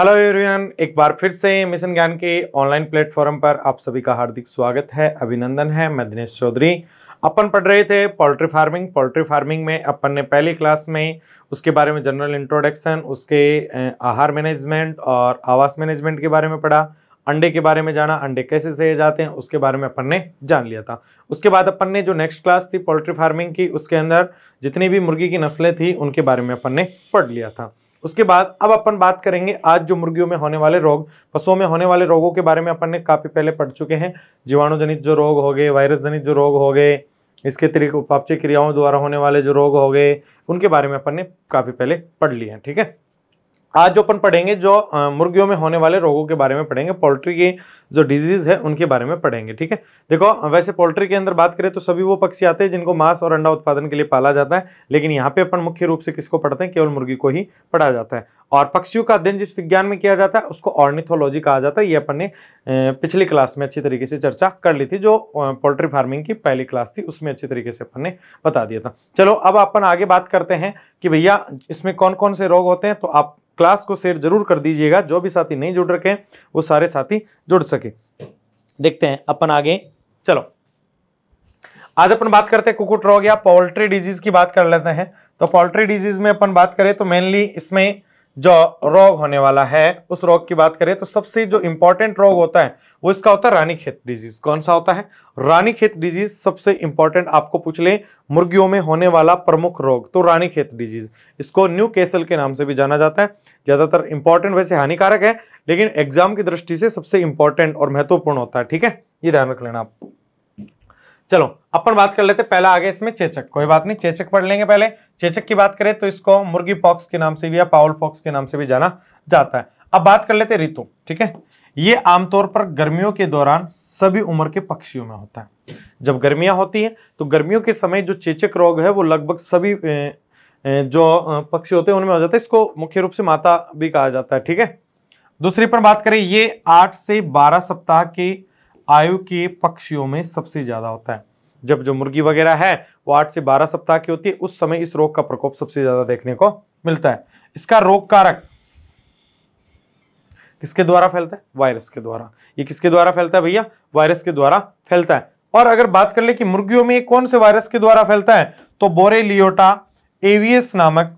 hello everyone एक बार फिर से मिशन ज्ञान के ऑनलाइन प्लेटफॉर्म पर आप सभी का हार्दिक स्वागत है अभिनंदन है मैं दिनेश चौधरी अपन पढ़ रहे थे पोल्ट्री फार्मिंग पोल्ट्री फार्मिंग में अपन ने पहली क्लास में उसके बारे में जनरल इंट्रोडक्शन उसके आहार मैनेजमेंट और आवास मैनेजमेंट के बारे में पढ़ा अंडे के बारे में जाना अंडे कैसे सहे जाते हैं उसके बारे में अपन ने जान लिया था उसके बाद अपन ने जो नेक्स्ट क्लास थी पोल्ट्री फार्मिंग की उसके अंदर जितनी भी मुर्गी की नस्लें थी उनके बारे में अपन ने पढ़ लिया था उसके बाद अब अपन बात करेंगे आज जो मुर्गियों में होने वाले रोग पशुओं में होने वाले रोगों के बारे में अपन ने काफ़ी पहले पढ़ चुके हैं जीवाणु जनित जो रोग हो गए वायरस जनित जो रोग हो गए इसके तरीके उपापचय क्रियाओं द्वारा होने वाले जो रोग हो गए उनके बारे में अपन ने काफ़ी पहले पढ़ लिए हैं ठीक है आज जो अपन पढ़ेंगे जो मुर्गियों में होने वाले रोगों के बारे में पढ़ेंगे पोल्ट्री की जो डिजीज है उनके बारे में पढ़ेंगे ठीक है देखो वैसे पोल्ट्री के अंदर बात करें तो सभी वो पक्षी आते हैं जिनको मांस और अंडा उत्पादन के लिए पाला जाता है लेकिन यहाँ पे अपन मुख्य रूप से किसको पढ़ते हैं केवल मुर्गी को ही पढ़ा जाता है और पक्षियों का अध्ययन जिस विज्ञान में किया जाता है उसको ऑर्निथोलॉजी कहा जाता है ये अपन ने पिछली क्लास में अच्छी तरीके से चर्चा कर ली थी जो पोल्ट्री फार्मिंग की पहली क्लास थी उसमें अच्छी तरीके से अपन ने बता दिया था चलो अब अपन आगे बात करते हैं कि भैया इसमें कौन कौन से रोग होते हैं तो आप क्लास को शेयर जरूर कर दीजिएगा जो भी साथी नहीं जुड़ रखे वो सारे साथी जुड़ सके देखते हैं अपन आगे चलो आज अपन बात करते हैं कुकुट रोग या पोल्ट्री डिजीज की बात कर लेते हैं तो पोल्ट्री डिजीज में अपन बात करें तो मेनली इसमें जो रोग होने वाला है उस रोग की बात करें तो सबसे जो इंपॉर्टेंट रोग होता है वो इसका होता है रानी खेत डिजीज कौन सा होता है रानी खेत डिजीज सबसे इंपॉर्टेंट आपको पूछ ले मुर्गियों में होने वाला प्रमुख रोग तो रानी खेत डिजीज इसको न्यू केसल के नाम से भी जाना जाता है ज्यादातर इंपॉर्टेंट वैसे हानिकारक है लेकिन एग्जाम की दृष्टि से सबसे इंपॉर्टेंट और महत्वपूर्ण होता है ठीक है ये ध्यान रख लेना आप चलो अपन बात कर लेते पहला आगे इसमें चेचक कोई बात नहीं चेचक पढ़ लेंगे पहले चेचक की बात करें तो इसको मुर्गी पॉक्स के नाम से भी या पाउल पॉक्स के नाम से भी जाना जाता है अब बात कर लेते ऋतु ठीक है ये आमतौर पर गर्मियों के दौरान सभी उम्र के पक्षियों में होता है जब गर्मियां होती हैं तो गर्मियों के समय जो चेचक रोग है वो लगभग सभी जो पक्षी होते हैं उनमें हो जाता है इसको मुख्य रूप से माता भी कहा जाता है ठीक है दूसरी पर बात करें ये आठ से बारह सप्ताह की आयु के पक्षियों में सबसे ज्यादा होता है जब जो मुर्गी वगैरह है वो आठ से बारह सप्ताह की होती है उस समय इस रोग का प्रकोप सबसे ज्यादा देखने को मिलता है इसका रोग कारक किसके द्वारा फैलता है वायरस के द्वारा ये किसके द्वारा फैलता है भैया वायरस के द्वारा फैलता है और अगर बात कर ले कि मुर्गियों में कौन से वायरस के द्वारा फैलता है तो बोरेलियोटा एवीएस नामक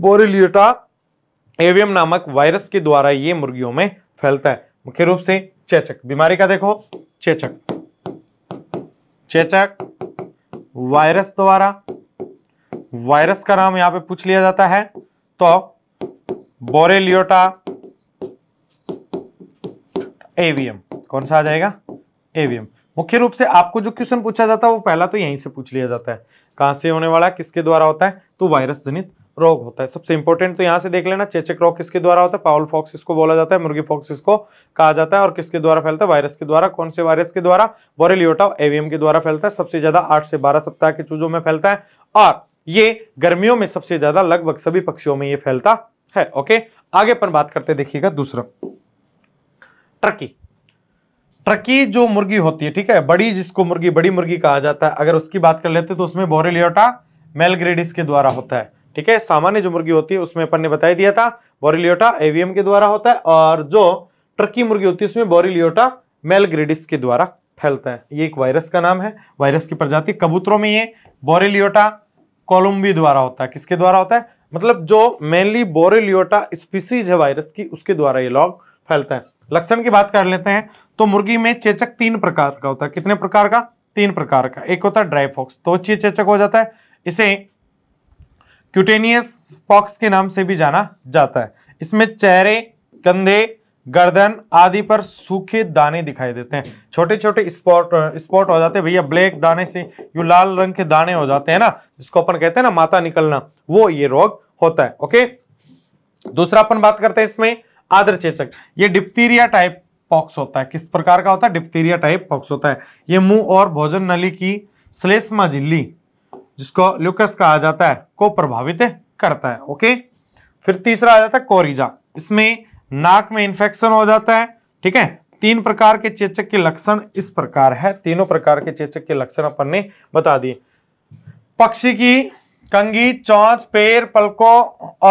बोरेलियोटा एवियम नामक वायरस के द्वारा ये मुर्गियों में फैलता है मुख्य रूप से चेचक बीमारी का देखो चेचक चेचक वायरस द्वारा वायरस का नाम यहां पे पूछ लिया जाता है तो बोरेलियोटा एवीएम कौन सा आ जाएगा एवीएम मुख्य रूप से आपको जो क्वेश्चन पूछा जाता है वो पहला तो यहीं से पूछ लिया जाता है कहां से होने वाला किसके द्वारा होता है तो वायरस जनित रोग होता है सबसे इंपॉर्टेंट तो यहाँ से देख लेना चेचक रोग किसके द्वारा होता है पावल फॉक्स इसको बोला जाता है मुर्गी फॉक्स इसको कहा जाता है और किसके द्वारा फैलता है वायरस के द्वारा कौन से वायरस के द्वारा बोरेलियोटा एवीएम के द्वारा फैलता है सबसे ज्यादा आठ से बारह सप्ताह के चूजों में फैलता है और ये गर्मियों में सबसे ज्यादा लगभग सभी पक्षियों में ये फैलता है ओके आगे अपन बात करते देखिएगा दूसरा टर्की टर्की जो मुर्गी होती है ठीक है बड़ी जिसको मुर्गी बड़ी मुर्गी कहा जाता है अगर उसकी बात कर लेते तो उसमें बोरेलियोटा मेलग्रेडिस के द्वारा होता है ठीक है सामान्य जो मुर्गी होती है उसमें अपन ने बताया दिया था बोरिलियोटा एवीएम के द्वारा होता है और जो टर्की मुर्गी होती है उसमें बोरिलियोटा मेलग्रेडिस के द्वारा फैलता है ये एक वायरस का नाम है वायरस की प्रजाति कबूतरों में ये बोरेलियोटा कोलम्बी द्वारा होता है किसके द्वारा होता है मतलब जो मेनली बोरेलियोटा स्पीसीज है वायरस की उसके द्वारा ये लॉग फैलता है लक्षण की बात कर लेते हैं तो मुर्गी में चेचक तीन प्रकार का होता है कितने प्रकार का तीन प्रकार का एक होता है ड्राई फॉक्स तो चेचक हो जाता है इसे क्यूटेनियस पॉक्स के नाम से भी जाना जाता है इसमें चेहरे कंधे गर्दन आदि पर सूखे दाने दिखाई देते हैं छोटे छोटे स्पॉट स्पॉट हो जाते हैं भैया ब्लैक दाने से यू लाल रंग के दाने हो जाते हैं ना जिसको अपन कहते हैं ना माता निकलना वो ये रोग होता है ओके दूसरा अपन बात करते हैं इसमें आदर चेचक ये डिप्टीरिया टाइप पॉक्स होता है किस प्रकार का होता है डिप्टीरिया टाइप पॉक्स होता है ये मुंह और भोजन नली की श्लेष्मा झिल्ली जिसको ल्यूकस कहा जाता है को प्रभावित करता है ओके फिर तीसरा आ जाता है कोरिजा इसमें नाक में इंफेक्शन हो जाता है ठीक है तीन प्रकार के चेचक के लक्षण इस प्रकार है तीनों प्रकार के चेचक के लक्षण अपन ने बता दिए पक्षी की कंगी चौंच पैर पलकों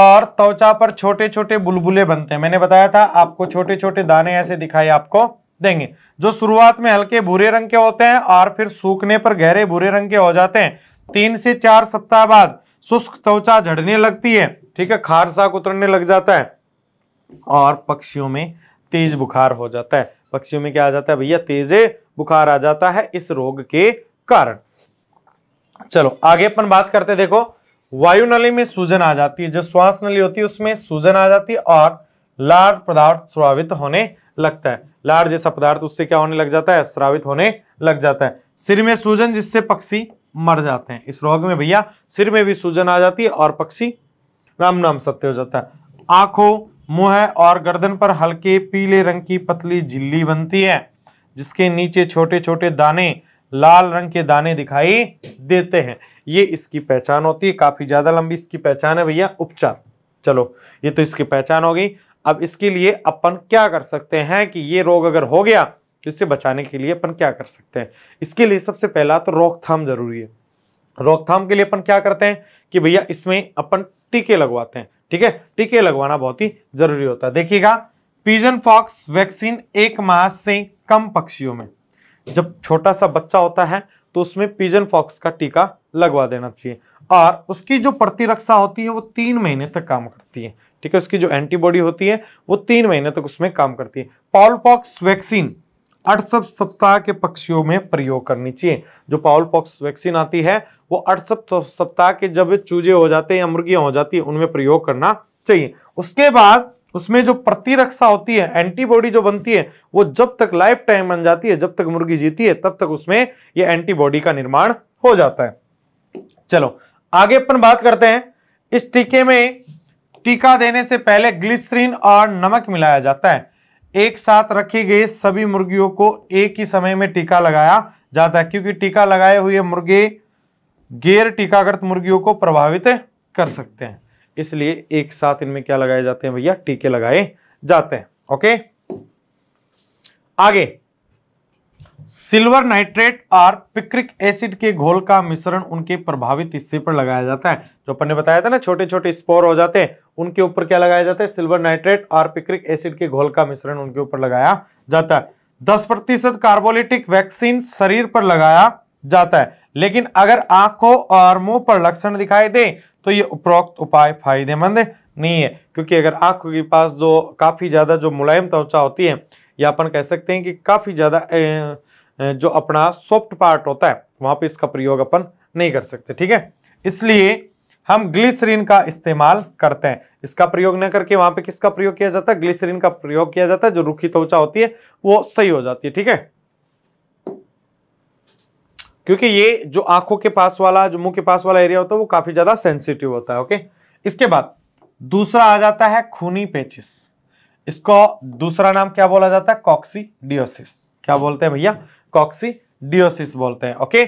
और त्वचा पर छोटे छोटे बुलबुले बनते हैं मैंने बताया था आपको छोटे छोटे दाने ऐसे दिखाई आपको देंगे जो शुरुआत में हल्के भूरे रंग के होते हैं और फिर सूखने पर गहरे भूरे रंग के हो जाते हैं तीन से चार सप्ताह बाद शुष्क त्वचा झड़ने लगती है ठीक है खारसाक उतरने लग जाता है और पक्षियों में तेज बुखार हो जाता है पक्षियों में क्या आ जाता है भैया तेज बुखार आ जाता है इस रोग के कारण चलो आगे अपन बात करते देखो वायु नली में सूजन आ जाती है जो श्वास नली होती है उसमें सूजन आ जाती है और लार पदार्थ स्रावित होने लगता है लार जैसा पदार्थ उससे क्या होने लग जाता है स्रावित होने लग जाता है सिर में सूजन जिससे पक्षी मर जाते हैं इस रोग में भैया सिर में भी सूजन आ जाती है और पक्षी राम नाम सत्य हो जाता है आंखों मुंह और गर्दन पर हल्के पीले रंग की पतली झिल्ली बनती है जिसके नीचे छोटे छोटे दाने लाल रंग के दाने दिखाई देते हैं ये इसकी पहचान होती है काफी ज्यादा लंबी इसकी पहचान है भैया उपचार चलो ये तो इसकी पहचान हो गई अब इसके लिए अपन क्या कर सकते हैं कि ये रोग अगर हो गया इससे बचाने के लिए अपन क्या कर सकते हैं इसके लिए सबसे पहला तो रोकथाम जरूरी है रोकथाम के लिए अपन क्या करते हैं कि भैया इसमें अपन टीके लगवाते हैं ठीक है टीके लगवाना बहुत ही जरूरी होता है देखिएगा पीजन फॉक्स वैक्सीन एक मास से कम पक्षियों में जब छोटा सा बच्चा होता है तो उसमें पीजन फॉक्स का टीका लगवा देना चाहिए और उसकी जो प्रतिरक्षा होती है वो तीन महीने तक काम करती है ठीक है उसकी जो एंटीबॉडी होती है वो तीन महीने तक उसमें काम करती है पॉल फॉक्स वैक्सीन अड़सठ सप्ताह के पक्षियों में प्रयोग करनी चाहिए जो पावल पॉक्स वैक्सीन आती है वो अड़सठ सप्ताह के जब चूजे हो जाते हैं या मुर्गियां हो जाती है उनमें प्रयोग करना चाहिए उसके बाद उसमें जो प्रतिरक्षा होती है एंटीबॉडी जो बनती है वो जब तक लाइफ टाइम बन जाती है जब तक मुर्गी जीती है तब तक उसमें ये एंटीबॉडी का निर्माण हो जाता है चलो आगे अपन बात करते हैं इस टीके में टीका देने से पहले ग्लिसरीन और नमक मिलाया जाता है एक साथ रखी गई सभी मुर्गियों को एक ही समय में टीका लगाया जाता है क्योंकि टीका लगाए हुए मुर्गे गैर टीकाकृत मुर्गियों को प्रभावित कर सकते हैं इसलिए एक साथ इनमें क्या लगाए जाते हैं भैया टीके लगाए जाते हैं ओके आगे सिल्वर नाइट्रेट और पिक्रिक एसिड के घोल का मिश्रण उनके प्रभावित हिस्से पर लगाया जाता है जो अपन ने बताया था ना छोटे छोटे स्पोर हो जाते हैं उनके ऊपर क्या लगाया जाता है सिल्वर नाइट्रेट और पिक्रिक एसिड के घोल का मिश्रण उनके ऊपर लगाया जाता है दस प्रतिशत कार्बोलिटिक वैक्सीन शरीर पर लगाया जाता है लेकिन अगर आंखों और मुंह पर लक्षण दिखाई दे तो ये उपरोक्त उपाय फायदेमंद नहीं है क्योंकि अगर आंखों के पास जो काफ़ी ज़्यादा जो मुलायम त्वचा होती है या अपन कह सकते हैं कि काफ़ी ज़्यादा जो अपना सॉफ्ट पार्ट होता है वहां पे इसका प्रयोग अपन नहीं कर सकते ठीक है इसलिए हम ग्लिसरीन का इस्तेमाल करते हैं इसका प्रयोग न करके वहां पे किसका प्रयोग किया जाता है ग्लिसरीन का प्रयोग किया जाता है जो रूखी त्वचा होती है वो सही हो जाती है ठीक है क्योंकि ये जो आंखों के पास वाला जो मुंह के पास वाला एरिया होता है वो काफी ज्यादा सेंसिटिव होता है ओके इसके बाद दूसरा आ जाता है खूनी पेचिस इसको दूसरा नाम क्या बोला जाता है डिओसिस क्या बोलते हैं भैया डिओसिस बोलते हैं ओके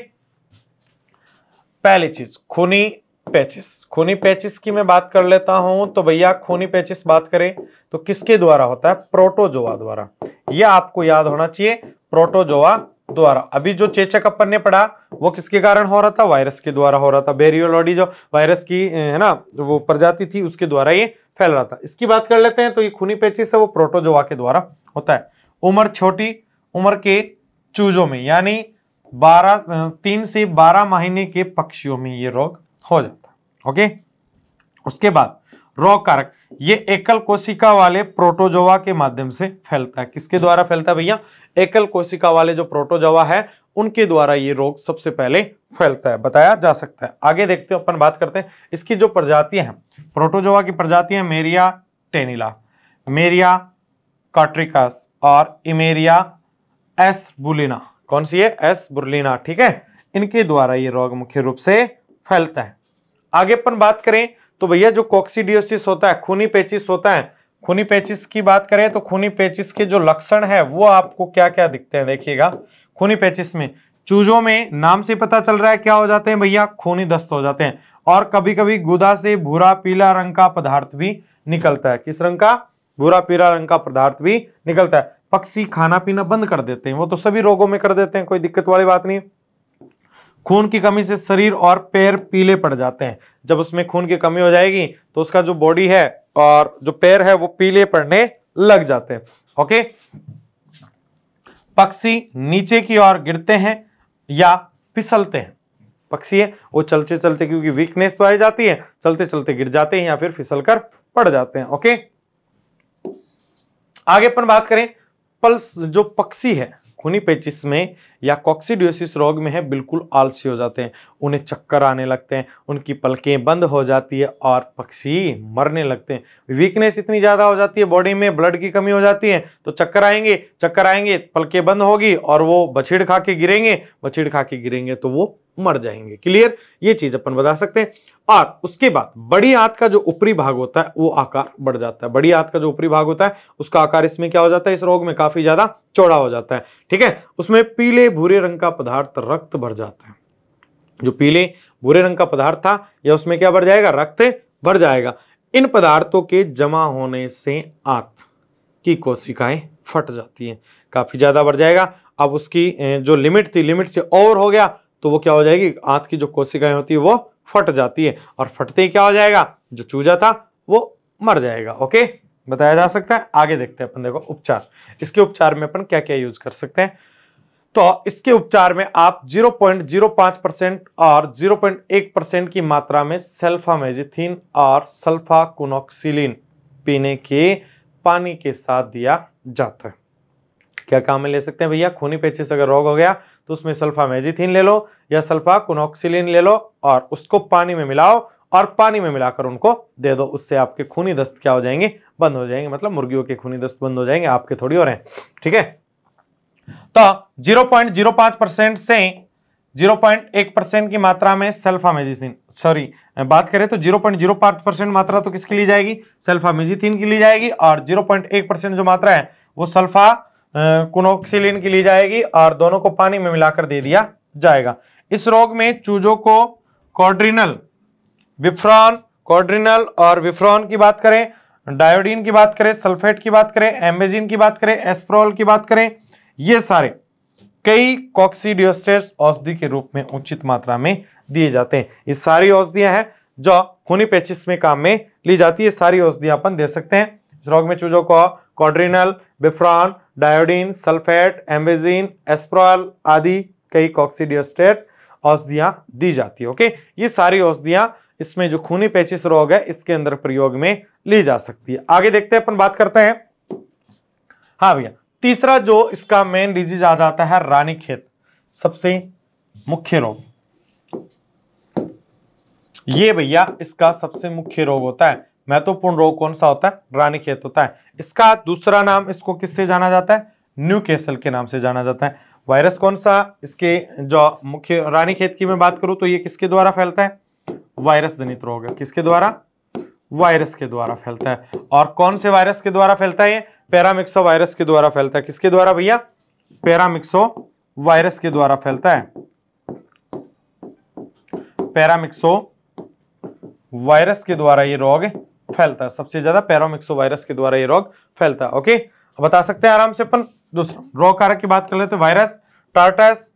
पहली चीज खूनी पैचिस खूनी पैचिस की मैं बात कर लेता हूं तो भैया खूनी पैचिस बात करें तो किसके द्वारा होता है प्रोटोजोआ द्वारा यह आपको याद होना चाहिए प्रोटोजोआ द्वारा अभी जो चेचक अपन ने पढ़ा वो किसके कारण हो रहा था वायरस के द्वारा हो रहा था बेरियोलॉडी जो वायरस की है ना वो प्रजाति थी उसके द्वारा ये फैल रहा था इसकी बात कर लेते हैं तो ये खूनी पैचिस है वो प्रोटोजोआ के द्वारा होता है उम्र छोटी उम्र के चूजों में यानी बारह तीन से बारह महीने के पक्षियों में ये रोग हो जाता है ओके उसके बाद रॉ कारक ये एकल कोशिका वाले प्रोटोजोवा के माध्यम से फैलता है किसके द्वारा फैलता है भैया एकल कोशिका वाले जो प्रोटोजोवा है उनके द्वारा ये रोग सबसे पहले फैलता है बताया जा सकता है आगे देखते हैं अपन बात करते हैं इसकी जो प्रजातियां हैं प्रोटोजोवा की प्रजातियां मेरिया टेनिला मेरिया कॉट्रिकस और इमेरिया एस बुलिना कौन सी है एस बुरलिना ठीक है इनके द्वारा ये रोग मुख्य रूप से फैलता है आगे अपन बात करें तो भैया जो कोक्सीडियोसिस होता है खूनी पेचिस होता है खूनी पेचिस की बात करें तो खूनी पेचिस के जो लक्षण है वो आपको क्या क्या दिखते हैं देखिएगा खूनी पेचिस में चूजों में नाम से पता चल रहा है क्या हो जाते हैं भैया खूनी दस्त हो जाते हैं और कभी कभी गुदा से भूरा पीला रंग का पदार्थ भी निकलता है किस रंग का भूरा पीला रंग का पदार्थ भी निकलता है पक्षी खाना पीना बंद कर देते हैं वो तो सभी रोगों में कर देते हैं कोई दिक्कत वाली बात नहीं खून की कमी से शरीर और पैर पीले पड़ जाते हैं जब उसमें खून की कमी हो जाएगी तो उसका जो बॉडी है और जो पैर है वो पीले पड़ने लग जाते हैं ओके पक्षी नीचे की ओर गिरते हैं या फिसलते हैं पक्षी है वो चलते चलते क्योंकि वीकनेस तो आ जाती है चलते चलते गिर जाते हैं या फिर फिसल कर पड़ जाते हैं ओके आगे अपन बात करें पल्स जो पक्षी है खूनी पेचिस में या कॉक्सीडियोसिस रोग में है बिल्कुल आलसी हो जाते हैं उन्हें चक्कर आने लगते हैं उनकी पलकें बंद हो जाती है और पक्षी मरने लगते हैं वीकनेस इतनी ज़्यादा हो जाती है बॉडी में ब्लड की कमी हो जाती है तो चक्कर आएंगे चक्कर आएंगे पलकें बंद होगी और वो बछिड़ खा के गिरेंगे बछिड़ खा के गिरेंगे तो वो मर जाएंगे क्लियर ये चीज़ अपन बता सकते हैं और उसके बाद बड़ी हाथ का जो ऊपरी भाग होता है वो आकार बढ़ जाता है बड़ी हाथ का जो ऊपरी भाग होता है उसका आकार इसमें क्या हो जाता है इस रोग में काफी ज्यादा चौड़ा हो जाता है ठीक है उसमें पीले भूरे रंग का पदार्थ रक्त भर जाता है जो पीले भूरे रंग का पदार्थ था या उसमें क्या भर जाएगा रक्त भर जाएगा इन पदार्थों के जमा होने से आंत की कोशिकाएं फट जाती हैं काफी ज्यादा बढ़ जाएगा अब उसकी जो लिमिट थी लिमिट से ओवर हो गया तो वो क्या हो जाएगी आंत की जो कोशिकाएं होती है वो फट जाती है और फटते ही क्या हो जाएगा जो चूजा था वो मर जाएगा ओके बताया जा सकता है आगे देखते हैं अपन देखो उपचार इसके उपचार में अपन क्या क्या यूज कर सकते हैं तो इसके उपचार में आप 0.05 परसेंट और 0.1 परसेंट की मात्रा में सेल्फामेजिथिन और सल्फाकुनोक्सिलिन पीने के पानी के साथ दिया जाता है क्या काम में ले सकते हैं भैया खूनी पेचे से अगर रोग हो गया तो उसमें सल्फामेजिथिन ले लो या सल्फाकुनोक्सिलिन ले लो और उसको पानी में मिलाओ और पानी में मिलाकर उनको दे दो उससे आपके खूनी दस्त क्या हो जाएंगे बंद हो जाएंगे मतलब मुर्गियों के खूनी दस्त बंद हो जाएंगे आपके थोड़ी और हैं ठीक है तो 0.05 परसेंट से 0.1 परसेंट की मात्रा में सल्फामेजिथिन सॉरी बात करें तो 0.05 परसेंट मात्रा तो किसके लिए जाएगी सल्फामेजिथिन की ली जाएगी और 0.1 परसेंट जो मात्रा है वो सल्फा कुनोक्सिलिन की ली जाएगी और दोनों को पानी में मिलाकर दे दिया जाएगा इस रोग में चूजों को कॉड्रिनल विफ्रॉन कॉड्रिनल और विफ्रॉन की बात करें डायोडीन की बात करें सल्फेट की बात करें एम्बेजिन की बात करें एस्प्रोल की बात करें ये सारे कई कॉक्सीडियोस्टेट औषधि के रूप में उचित मात्रा में दिए जाते हैं ये सारी औषधियां हैं जो खूनी पेचिस में काम में ली जाती है सारी औषधियां अपन दे सकते हैं इस रोग में चूजों को कॉड्रिनल बेफ्रॉन डायोडीन सल्फेट एम्बेजीन एस्प्रोल आदि कई कॉक्सीडियोस्टेट औषधियां दी जाती है ओके ये सारी औषधियां इसमें जो खूनी पेचिस रोग है इसके अंदर प्रयोग में ली जा सकती है आगे देखते हैं अपन बात करते हैं हाँ भैया तीसरा जो इसका मेन डिजीज आ जाता है रानी खेत सबसे मुख्य रोग ये भैया इसका सबसे मुख्य रोग होता है महत्वपूर्ण रोग कौन सा होता है रानी खेत होता है इसका दूसरा नाम इसको किससे जाना जाता है न्यू केसल के नाम से जाना जाता है वायरस कौन सा इसके जो मुख्य रानी खेत की मैं बात करूं तो ये किसके द्वारा फैलता है वायरस जनित रोग है किसके द्वारा वायरस के द्वारा फैलता है और कौन से वायरस के द्वारा फैलता है पैरामिक्सो वायरस के द्वारा फैलता है किसके द्वारा भैया पैरामिक्सो वायरस के द्वारा फैलता है पैरामिक्सो वायरस के द्वारा ये रोग फैलता है सबसे ज्यादा पैरामिक्सो वायरस के द्वारा ये रोग फैलता है ओके बता सकते हैं आराम से अपन दूसरा रोग कारक की बात कर लेते हैं वायरस टार्टस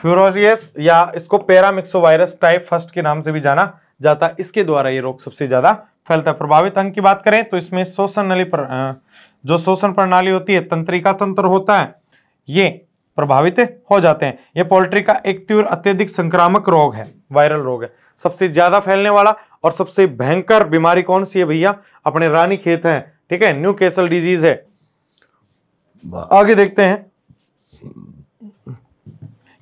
फ्यूरोस या इसको पैरामिक्सो वायरस टाइप फर्स्ट के नाम से भी जाना जाता है इसके द्वारा ये रोग सबसे ज्यादा फैलता है प्रभावित अंग की बात करें तो इसमें शोषण नली पर जो शोषण प्रणाली होती है तंत्रिका तंत्र होता है ये प्रभावित हो जाते हैं ये पोल्ट्री का एक तीव्र अत्यधिक संक्रामक रोग है वायरल रोग है सबसे ज्यादा फैलने वाला और सबसे भयंकर बीमारी कौन सी है भैया अपने रानी खेत है ठीक है न्यू केसल डिजीज है आगे देखते हैं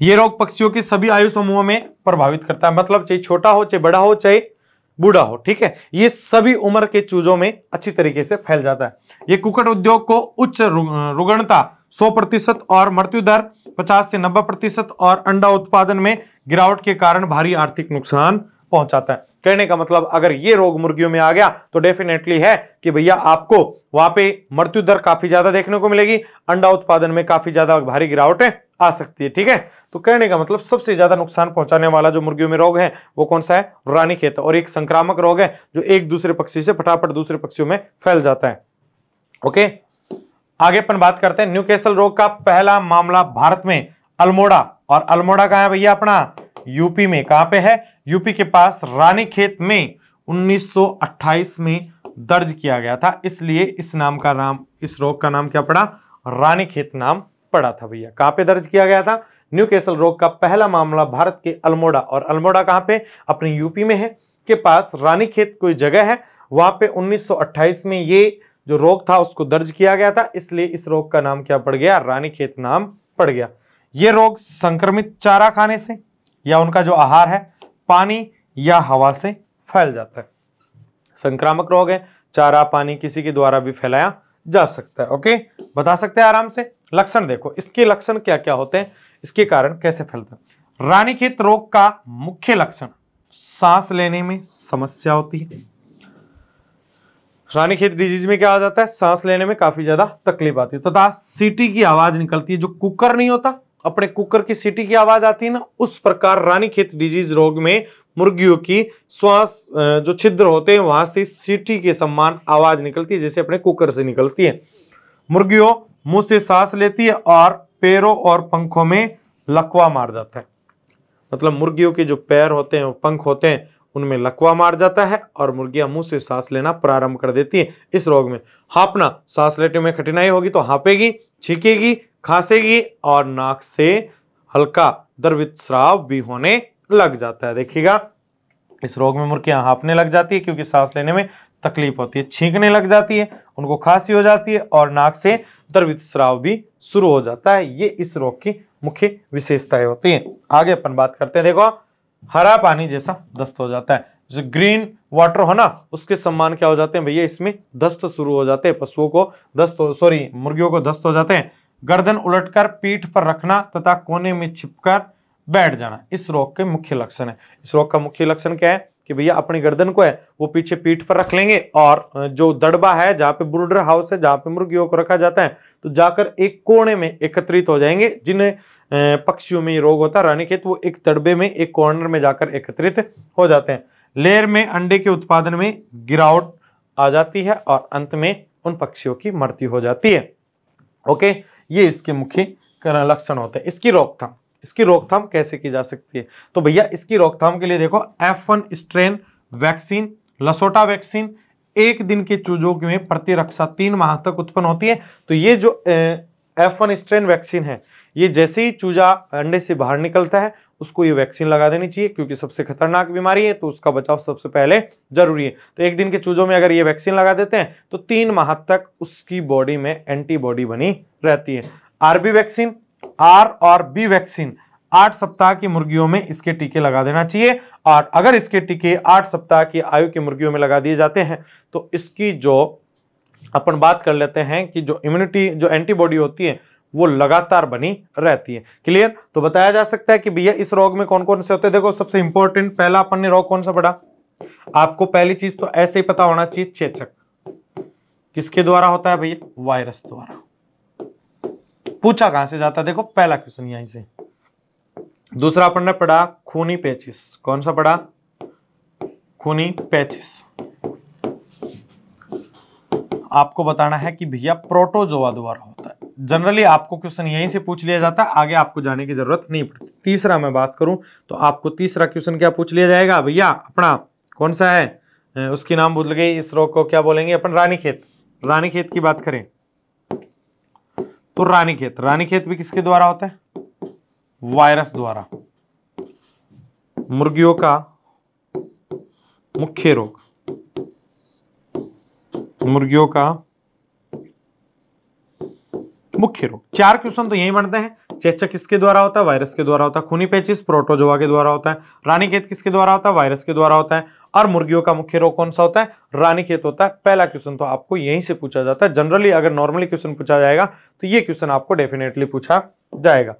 ये रोग पक्षियों की सभी आयु समूह में प्रभावित करता है मतलब चाहे छोटा हो चाहे बड़ा हो चाहे बूढ़ा हो ठीक है ये सभी उम्र के चूजों में अच्छी तरीके से फैल जाता है ये कुकट उद्योग को उच्च रुगणता 100 प्रतिशत और मृत्यु दर 50 से 90 प्रतिशत और अंडा उत्पादन में गिरावट के कारण भारी आर्थिक नुकसान पहुंचाता है कहने का मतलब अगर ये रोग मुर्गियों में आ गया तो डेफिनेटली है कि भैया आपको वहां पे मृत्यु दर काफी ज्यादा देखने को मिलेगी अंडा उत्पादन में काफी ज्यादा भारी गिरावटें आ सकती है ठीक है तो कहने का मतलब सबसे ज्यादा नुकसान पहुंचाने वाला जो मुर्गियों में रोग है वो कौन सा है रानी खेत और एक संक्रामक रोग है जो एक दूसरे पक्षी से फटाफट दूसरे पक्षियों में फैल जाता है ओके आगे अपन बात करते हैं केसल रोग का पहला मामला भारत में अल्मोड़ा और अल्मोड़ा कहा है भैया अपना यूपी में कहां पे है यूपी के पास रानी खेत में 1928 में दर्ज किया गया था इसलिए इस नाम का नाम इस रोग का नाम क्या पड़ा रानी खेत नाम पड़ा था भैया कहां पे दर्ज किया गया था न्यू केसल रोग का पहला मामला भारत के अल्मोड़ा और अल्मोड़ा कहां पे अपने यूपी में है के पास रानी खेत कोई जगह है वहां पे 1928 में ये जो रोग था उसको दर्ज किया गया था इसलिए इस रोग का नाम क्या पड़ गया रानीखेत नाम पड़ गया ये रोग संक्रमित चारा खाने से या उनका जो आहार है पानी या हवा से फैल जाता है संक्रामक रोग है चारा पानी किसी के द्वारा भी फैलाया जा सकता है ओके बता सकते हैं आराम से लक्षण देखो इसके लक्षण क्या क्या होते हैं इसके कारण कैसे फैलता है रानीखेत रोग का मुख्य लक्षण सांस लेने में समस्या होती है रानी खेत डिजीज में क्या आ जाता है सांस लेने में काफी ज्यादा तकलीफ आती है तथा सीटी की आवाज निकलती है जो कुकर नहीं होता अपने कुकर की सीटी की आवाज आती है ना उस प्रकार रानी खेत डिजीज रोग में मुर्गियों की श्वास जो छिद्र होते हैं वहां से सीटी के सम्मान आवाज निकलती है जैसे अपने कुकर से निकलती है मुर्गियों मुंह से सांस लेती है और पैरों और पंखों में लकवा मार जाता है मतलब मुर्गियों के जो पैर होते हैं पंख होते हैं उनमें लकवा मार जाता है और मुर्गियां मुंह से सांस लेना प्रारंभ कर देती है इस रोग में हाँपना सांस लेने में कठिनाई होगी तो हाँपेगी छीकेगी खांसेगी और नाक से हल्का द्रवित श्राव भी होने लग जाता है देखिएगा इस रोग में मुर्गियां हाँपने लग जाती है क्योंकि सांस लेने में तकलीफ होती है छींकने लग जाती है उनको खांसी हो जाती है और नाक से द्रवित श्राव भी शुरू हो जाता है ये इस रोग की मुख्य विशेषताएं होती हैं आगे अपन बात करते हैं देखो हरा पानी जैसा दस्त हो जाता है जो ग्रीन वाटर हो ना उसके सम्मान क्या हो जाते हैं भैया इसमें दस्त शुरू हो जाते हैं पशुओं को दस्त सॉरी मुर्गियों को दस्त हो जाते हैं गर्दन उलटकर पीठ पर रखना तथा कोने में छिपकर बैठ जाना इस रोग के मुख्य लक्षण है इस रोग का मुख्य लक्षण क्या है कि भैया अपनी गर्दन को है वो पीछे पीठ पर रख लेंगे और जो दड़बा है जहां पे ब्रूडर हाउस है जहां पे मुर्गियों को रखा जाता है तो जाकर एक कोने में एकत्रित हो जाएंगे जिन्हें पक्षियों में ये रोग होता है खेत वो एक तड़बे में एक कॉर्नर में जाकर एकत्रित हो जाते हैं लेयर में अंडे के उत्पादन में गिरावट आ जाती है और अंत में उन पक्षियों की मृत्यु हो जाती है ओके ये इसके मुख्य लक्षण होते हैं इसकी रोकथाम इसकी रोकथाम कैसे की जा सकती है तो भैया इसकी रोकथाम के लिए देखो F one strain vaccine LaSota vaccine एक दिन के चूजों में प्रतिरक्षा तीन माह तक उत्पन्न होती है तो ये जो एफ वन स्ट्रेन वैक्सीन है ये जैसे ही चूजा अंडे से बाहर निकलता है उसको ये वैक्सीन लगा देनी चाहिए क्योंकि सबसे खतरनाक बीमारी है तो उसका बचाव सबसे पहले जरूरी है तो एक दिन के चूजों में अगर ये वैक्सीन लगा देते हैं तो तीन माह तक उसकी बॉडी में एंटीबॉडी बनी रहती है आरबी वैक्सीन आर और बी वैक्सीन आठ सप्ताह की मुर्गियों में इसके टीके लगा देना चाहिए और अगर इसके टीके आठ सप्ताह की आयु की मुर्गियों में लगा दिए जाते हैं तो इसकी जो अपन बात कर लेते हैं कि जो इम्यूनिटी जो एंटीबॉडी होती है वो लगातार बनी रहती है क्लियर तो बताया जा सकता है कि भैया इस रोग में कौन कौन से होते हैं देखो सबसे इंपॉर्टेंट पहला अपन ने रोग कौन सा पढ़ा आपको पहली चीज तो ऐसे ही पता होना चाहिए चेचक किसके द्वारा होता है भैया वायरस द्वारा पूछा कहां से जाता है देखो पहला क्वेश्चन यहीं से दूसरा अपन ने पढ़ा खूनी पैचिस कौन सा पढ़ा खूनी पैचिस आपको बताना है कि भैया प्रोटोजोआ द्वारा जनरली आपको क्वेश्चन यहीं से पूछ लिया जाता है आगे आपको जाने की जरूरत नहीं पड़ती तीसरा मैं बात करूं तो आपको तीसरा क्वेश्चन क्या पूछ लिया जाएगा भैया अपना कौन सा है उसकी नाम बोल गई इस रोग को क्या बोलेंगे अपन रानीखेत रानीखेत की बात करें तो रानीखेत रानीखेत भी किसके द्वारा होता है वायरस द्वारा मुर्गियों का मुख्य रोग मुर्गियों का मुख्य रोग चार क्वेश्चन तो यही बनते हैं चेचक किसके द्वारा होता है वायरस के द्वारा होता है खूनी पेचिस प्रोटोजोआ के द्वारा होता है रानी खेत किसके द्वारा होता है वायरस के द्वारा होता है और मुर्गियों का मुख्य रोग कौन सा होता है रानी खेत होता है पहला क्वेश्चन तो आपको यहीं से पूछा जाता है जनरली अगर नॉर्मली क्वेश्चन पूछा जाएगा तो ये क्वेश्चन आपको डेफिनेटली पूछा जाएगा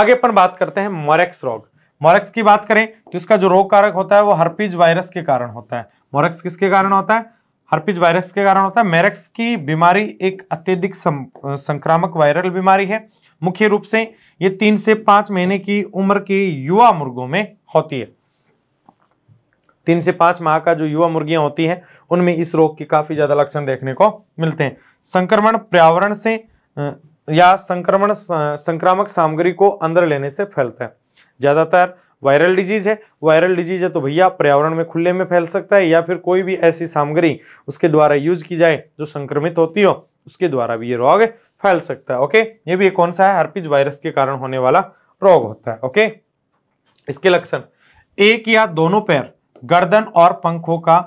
आगे अपन बात करते हैं मोरक्स रोग मोरक्स की बात करें तो इसका जो रोग कारक होता है वो हरपीज वायरस के कारण होता है मोरक्स किसके कारण होता है हर्पिज वायरस के कारण होता है मेरेक्स की बीमारी एक अत्यधिक संक्रामक वायरल बीमारी है मुख्य रूप से ये तीन से पांच महीने की उम्र के युवा मुर्गों में होती है तीन से पांच माह का जो युवा मुर्गियां होती हैं उनमें इस रोग के काफी ज्यादा लक्षण देखने को मिलते हैं संक्रमण पर्यावरण से या संक्रमण संक्रामक सामग्री को अंदर लेने से फैलता है ज्यादातर वायरल डिजीज है वायरल डिजीज है तो भैया पर्यावरण में खुले में फैल सकता है या फिर कोई भी ऐसी सामग्री उसके द्वारा यूज की जाए जो संक्रमित होती हो उसके द्वारा भी ये रोग फैल सकता है ओके ये भी कौन सा है हर्पिज वायरस के कारण होने वाला रोग होता है ओके इसके लक्षण एक या दोनों पैर गर्दन और पंखों का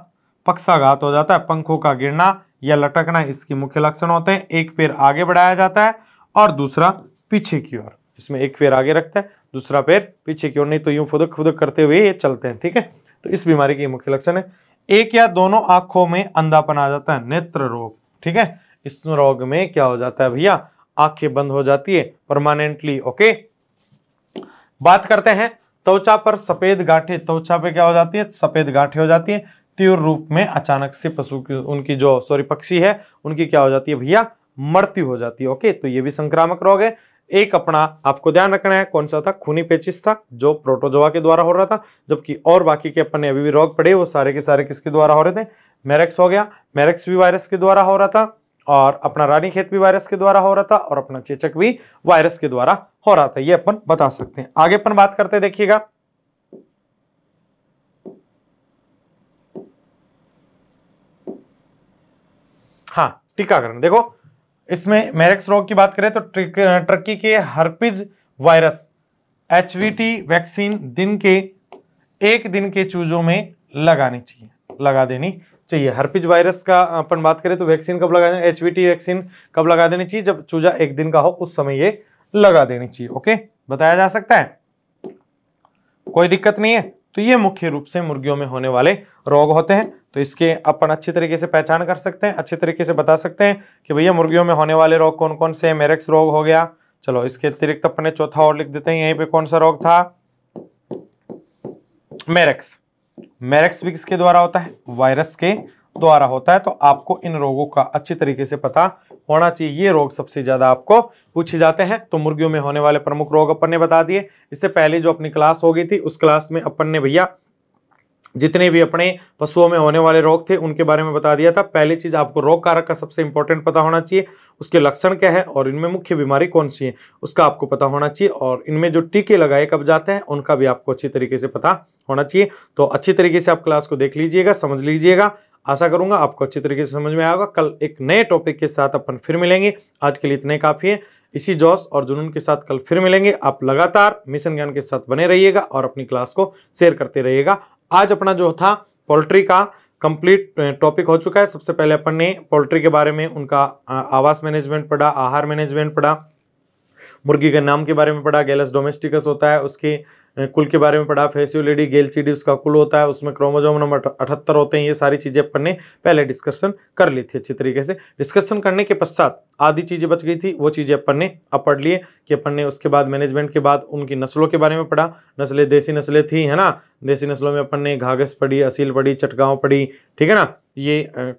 पक्षाघात हो जाता है पंखों का गिरना या लटकना इसके मुख्य लक्षण होते हैं एक पैर आगे बढ़ाया जाता है और दूसरा पीछे की ओर इसमें एक पैर आगे रखता है दूसरा पैर पीछे की ओर नहीं तो यूं फुदक फुदक करते हुए ये चलते हैं ठीक है तो इस बीमारी के मुख्य लक्षण है एक या दोनों आंखों में अंधापन आ जाता है नेत्र रोग ठीक है इस रोग में क्या हो जाता है भैया आंखें बंद हो जाती है परमानेंटली ओके बात करते हैं त्वचा पर सफेद गांठे त्वचा पे क्या हो जाती है सफेद गांठे हो जाती है तीव्र रूप में अचानक से पशु की उनकी जो सॉरी पक्षी है उनकी क्या हो जाती है भैया मृत्यु हो जाती है ओके तो ये भी संक्रामक रोग है एक अपना आपको ध्यान रखना है कौन सा था खूनी पेचिस था जो प्रोटोजोआ के द्वारा हो रहा था जबकि और बाकी के अपन ने अभी भी रोग पड़े वो सारे के सारे किसके द्वारा हो रहे थे मैरक्स हो गया मैरक्स भी वायरस के द्वारा हो रहा था और अपना रानी खेत भी वायरस के द्वारा हो रहा था और अपना चेचक भी वायरस के द्वारा हो रहा था ये अपन बता सकते हैं आगे अपन बात करते देखिएगा हाँ टीकाकरण देखो इसमें मेरेक्स रोग की बात करें तो टर्की के हर्पिज वायरस एच वैक्सीन दिन के एक दिन के चूजों में लगानी चाहिए लगा देनी चाहिए हर्पिज वायरस का अपन बात करें तो वैक्सीन कब लगा देना एच वैक्सीन कब लगा देनी चाहिए जब चूजा एक दिन का हो उस समय ये लगा देनी चाहिए ओके बताया जा सकता है कोई दिक्कत नहीं है तो ये मुख्य रूप से मुर्गियों में होने वाले रोग होते हैं तो इसके अपन अच्छी तरीके से पहचान कर सकते हैं अच्छे तरीके से बता सकते हैं कि भैया मुर्गियों में होने वाले रोग कौन कौन से है मेरेक्स रोग हो गया चलो इसके अतिरिक्त अपने चौथा और लिख देते हैं यहीं पे कौन सा रोग था मेरेक्स मेरेक्स भी किसके द्वारा होता है वायरस के द्वारा होता है तो आपको इन रोगों का अच्छी तरीके से पता होना चाहिए ये रोग सबसे ज़्यादा आपको पूछे जाते हैं तो मुर्गियों में होने वाले प्रमुख रोग अपन ने बता दिए इससे पहले जो अपनी क्लास हो गई थी उस क्लास में अपन ने भैया जितने भी अपने पशुओं में होने वाले रोग थे उनके बारे में बता दिया था पहली चीज़ आपको रोग कारक का सबसे इंपॉर्टेंट पता होना चाहिए उसके लक्षण क्या है और इनमें मुख्य बीमारी कौन सी है उसका आपको पता होना चाहिए और इनमें जो टीके लगाए कब जाते हैं उनका भी आपको अच्छी तरीके से पता होना चाहिए तो अच्छी तरीके से आप क्लास को देख लीजिएगा समझ लीजिएगा आशा करूंगा आपको अच्छी तरीके से समझ में आएगा कल एक नए टॉपिक के साथ अपन फिर मिलेंगे आज के लिए इतने काफ़ी है इसी जोश और जुनून के साथ कल फिर मिलेंगे आप लगातार मिशन ज्ञान के साथ बने रहिएगा और अपनी क्लास को शेयर करते रहिएगा आज अपना जो था पोल्ट्री का कंप्लीट टॉपिक हो चुका है सबसे पहले अपन ने पोल्ट्री के बारे में उनका आवास मैनेजमेंट पढ़ा आहार मैनेजमेंट पढ़ा मुर्गी के नाम के बारे में पढ़ा गैलस डोमेस्टिकस होता है उसकी कुल के बारे में पढ़ा गेल चीडी उसका कुल होता है उसमें क्रोमोजोम नंबर अठहत्तर होते हैं ये सारी चीज़ें अपन ने पहले डिस्कशन कर ली थी अच्छी तरीके से डिस्कशन करने के पश्चात आधी चीज़ें बच गई थी वो चीज़ें अपन ने अब पढ़ लिए कि अपन ने उसके बाद मैनेजमेंट के बाद उनकी नस्लों के बारे में पढ़ा नस्लें देसी नस्लें थी है ना देसी नस्लों में अपन ने घाघस पढ़ी असील पढ़ी चटगांव पढ़ी ठीक है ना ये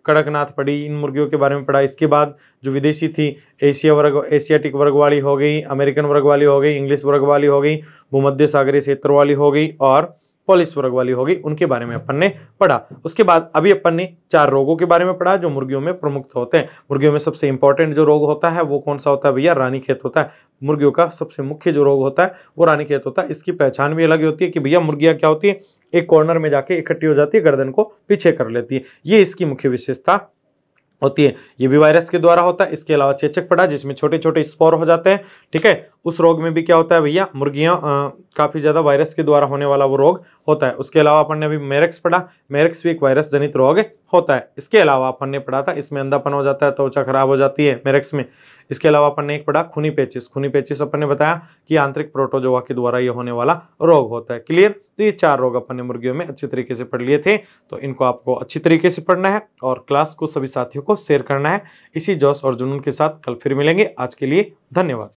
कड़कनाथ पढ़ी इन मुर्गियों के बारे में पढ़ा इसके बाद जो विदेशी थी एशिया वर्ग एशियाटिक वर्ग वाली हो गई अमेरिकन वर्ग वाली हो गई इंग्लिश वर्ग वाली हो गई भूमध्य सागरी क्षेत्र वाली हो गई और पॉलिश वर्ग वाली होगी उनके बारे में अपन ने पढ़ा उसके बाद अभी अपन ने चार रोगों के बारे में पढ़ा जो मुर्गियों में प्रमुख होते हैं मुर्गियों में सबसे इंपॉर्टेंट जो रोग होता है वो कौन सा होता है भैया रानीखेत होता है मुर्गियों का सबसे मुख्य जो रोग होता है वो रानीखेत होता है इसकी पहचान भी अलग होती है कि भैया मुर्गियाँ क्या होती है एक कॉर्नर में जाके इकट्ठी हो जाती है गर्दन को पीछे कर लेती है ये इसकी मुख्य विशेषता होती है ये भी वायरस के द्वारा होता है इसके अलावा चेचक पड़ा जिसमें छोटे छोटे स्पोर हो जाते हैं ठीक है उस रोग में भी क्या होता है भैया मुर्गियाँ काफ़ी ज़्यादा वायरस के द्वारा होने वाला वो रोग होता है उसके अलावा अपन ने अभी मेरेक्स पढ़ा मेरेक्स भी एक वायरस जनित रोग होता है इसके अलावा अपन ने पढ़ा था इसमें अंधापन हो जाता है त्वचा खराब हो जाती है मेरेक्स में इसके अलावा अपन ने एक पढ़ा खूनी पेचिस खूनी पेचिस अपन ने बताया कि आंतरिक प्रोटोजोवा के द्वारा ये होने वाला रोग होता है क्लियर तो ये चार रोग अपन ने मुर्गियों में अच्छी तरीके से पढ़ लिए थे तो इनको आपको अच्छी तरीके से पढ़ना है और क्लास को सभी साथियों को शेयर करना है इसी जोश और जुनून के साथ कल फिर मिलेंगे आज के लिए धन्यवाद